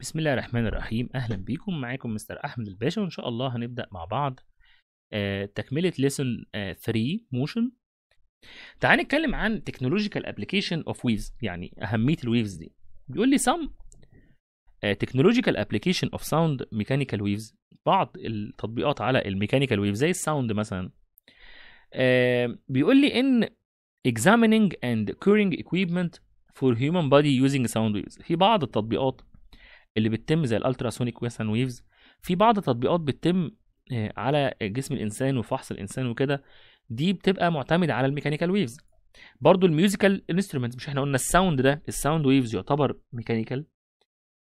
بسم الله الرحمن الرحيم اهلا بيكم معاكم مستر احمد الباشا وان شاء الله هنبدا مع بعض آه، تكمله ليسون 3 موشن تعال نتكلم عن تكنولوجيكال ابلكيشن اوف ويفز يعني اهميه الويفز دي بيقول لي سم تكنولوجيكال ابلكيشن اوف ساوند ميكانيكال ويفز بعض التطبيقات على الميكانيكال ويف زي الساوند مثلا آه، بيقول لي ان examining and curing equipment for human body using sound waves في بعض التطبيقات اللي بتتم زي الالتراسونيك ويسن ويفز في بعض التطبيقات بتتم آه، على جسم الانسان وفحص الانسان وكده دي بتبقى معتمده على الميكانيكال ويفز برضو الميوزيكال انسترومنتس مش احنا قلنا الساوند ده الساوند ويفز يعتبر ميكانيكال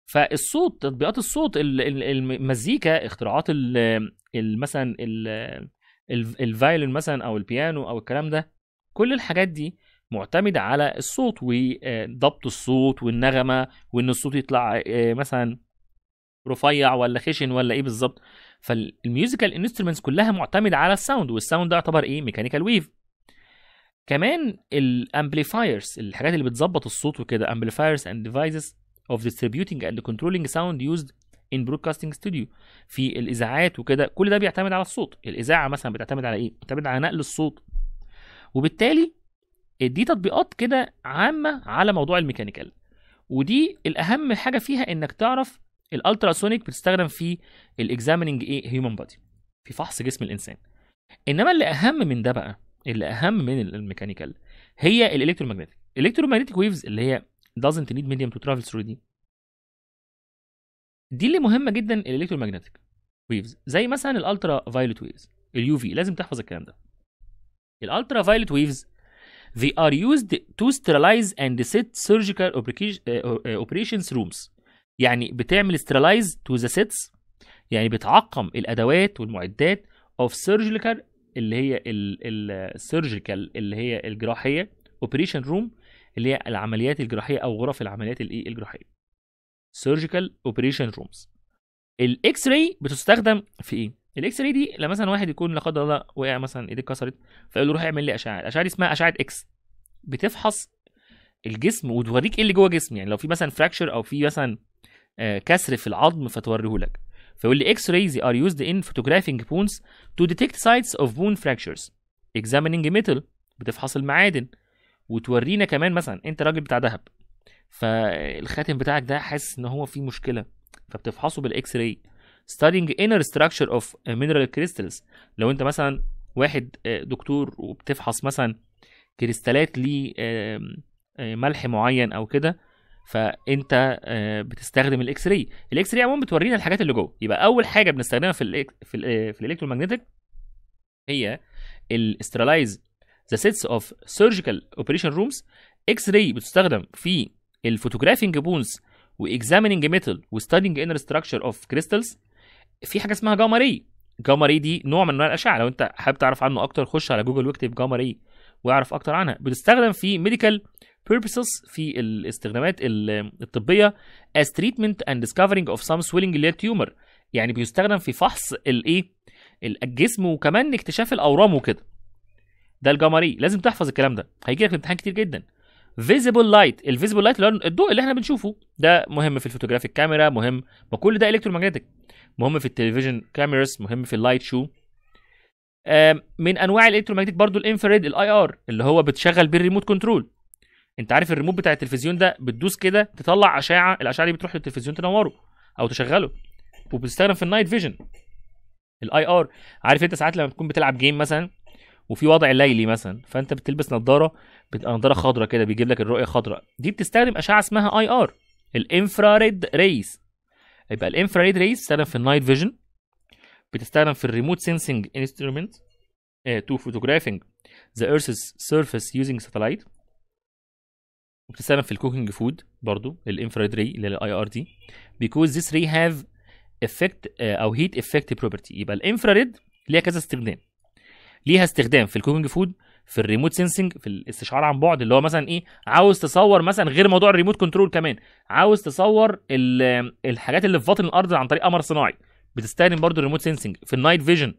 فالصوت تطبيقات الصوت المزيكا اختراعات مثلا الفايولين مثلا او البيانو او الكلام ده كل الحاجات دي معتمدة على الصوت وضبط آه، الصوت والنغمة وإن الصوت يطلع آه، مثلا رفيع ولا خشن ولا إيه بالظبط فالميوزيكال انسترومنتس كلها معتمدة على الساوند والساوند ده يعتبر إيه ميكانيكال ويف كمان الامبليفايرز الحاجات اللي بتظبط الصوت وكده امبليفايرز اند ديفايسز اوف ديستريبيوتنج اند كنترولينج ساوند يوزد ان برودكاستنج ستوديو في الاذاعات وكده كل ده بيعتمد على الصوت الاذاعه مثلا بتعتمد على ايه بتعتمد على نقل الصوت وبالتالي دي تطبيقات كده عامه على موضوع الميكانيكال ودي الاهم حاجه فيها انك تعرف الالتراسونيك بتستخدم في الإكزامينج ايه هيومن بادي في فحص جسم الانسان انما اللي اهم من ده بقى اللي اهم من الميكانيكال هي الالكترومagnetic الالكترومagnetic ويفز اللي هي doesn't need medium to travel through دي دي اللي مهمه جدا الالكترومagnetic ويفز زي مثلا الالترا فايلوت ويفز اليو في لازم تحفظ الكلام ده الالترا فايلوت ويفز They are used to sterilize and set surgical eh, eh, operations rooms. يعني بتعمل sterilize to the sets يعني بتعقم الادوات والمعدات of surgical اللي هي السيرجيكال اللي هي الجراحيه operation room اللي هي العمليات الجراحيه او غرف العمليات الايه الجراحيه surgical operation rooms الاكس راي بتستخدم في ايه الاكس راي دي لما مثلا واحد يكون لا قدر الله وقع مثلا ايديه اتكسرت فيقول له روح اعمل لي اشعه الاشعه دي اسمها اشعه اكس بتفحص الجسم وتوريك ايه اللي جوه جسم يعني لو في مثلا فراكشر او في مثلا آه، كسر في العظم فتوريه لك فيقول لي اكس رايز are used in photographing bones to detect سايتس of bone fractures اكزامينج ميتال بتفحص المعادن وتورينا كمان مثلا انت راجل بتاع ذهب فالخاتم بتاعك ده حاسس ان هو فيه مشكله فبتفحصه بالاكس راي studying inner structure of uh, mineral crystals لو انت مثلا واحد آه، دكتور وبتفحص مثلا كريستالات لي آه، ملح معين او كده فانت آه، بتستخدم الاكس راي الاكس راي عموما بتورينا الحاجات اللي جوه يبقى اول حاجه بنستخدمها في الـ في ال في الالكترومagnetic هي الاسترلايز ذا سيتس اوف سيرجيكال اوبريشن رومز اكس راي بتستخدم في الفوتوغرافينج بونز واكزاميننج ميتال وستادينج انر ستراكشر اوف كريستالز في حاجه اسمها جاما ري جاما ري دي نوع من انواع الاشعه لو انت حابب تعرف عنه اكتر خش على جوجل واكتب جاما ري واعرف اكتر عنها بتستخدم في ميديكال purposes في الاستخدامات الطبيه as treatment and discovering of some swelling اللي هي tumor يعني بيستخدم في فحص الايه الجسم وكمان اكتشاف الاورام وكده ده الجمري لازم تحفظ الكلام ده هيجي لك امتحان كتير جدا فيزيبل لايت الفيزيبل لايت اللي هو الضوء اللي احنا بنشوفه ده مهم في الفوتوجرافيك كاميرا مهم ما كل ده الكترومagnetic مهم في التلفزيون كاميرز مهم في اللايت شو من انواع الالكترومagnetic برضو الانفراد الاي ار اللي هو بتشغل بالريموت كنترول انت عارف الريموت بتاع التلفزيون ده بتدوس كده تطلع اشعه الاشعه دي بتروح للتلفزيون تنوره او تشغله وبتستخدم في النايت فيجن الاي ار عارف انت ساعات لما تكون بتلعب جيم مثلا وفي وضع ليلي مثلا فانت بتلبس نظاره بتبقى نظاره خضراء كده بيجيب لك الرؤيه خضراء دي بتستخدم اشعه اسمها اي ار الانفراريد ريس يبقى الانفراريد ريز بتستخدم في النايت فيجن بتستخدم في الريموت سensing انسترومنت تو فوتوغرافينج ذا ايرث's سيرفيس يوزنج ساتلايت بتستخدم في الكوكينج فود برضو الانفراريد ري اللي هي الاي ار دي بيكوز ذيس ري هاف افكت او هيت افكت بروبرتي يبقى الانفراريد ليها كذا استخدام ليها استخدام في الكوكينج فود في الريموت سينسنج في الاستشعار عن بعد اللي هو مثلا ايه عاوز تصور مثلا غير موضوع الريموت كنترول كمان عاوز تصور الحاجات اللي في باطن الارض عن طريق قمر صناعي بتستخدم برضو الريموت سينسنج في النايت فيجن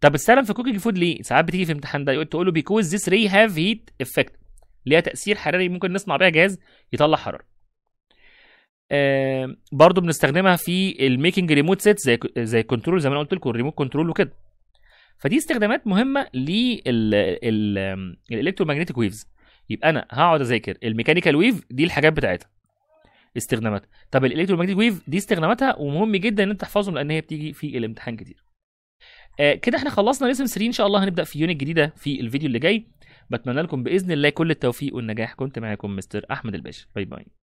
طب استخدم في كوكينج فود ليه؟ ساعات بتيجي في امتحان ده تقول له بيكوز ذيس ري هاف هيت افكت ليها تاثير حراري ممكن نصنع بيها جهاز يطلع حراره. آه برضو بنستخدمها في الميكنج ريموت سيت زي زي كنترول زي ما انا قلت لكم الريموت كنترول وكده. فدي استخدامات مهمه للالكترومagnetic ويفز يبقى انا هقعد اذاكر الميكانيكال ويف دي الحاجات بتاعتها استخداماتها طب الالكترومagnetic ويف دي استخداماتها ومهم جدا ان انت تحفظهم لان هي بتيجي في الامتحان كتير آه كده احنا خلصنا رسم 3 ان شاء الله هنبدا في يونت جديده في الفيديو اللي جاي بتمنى لكم باذن الله كل التوفيق والنجاح كنت معاكم مستر احمد الباشا باي باي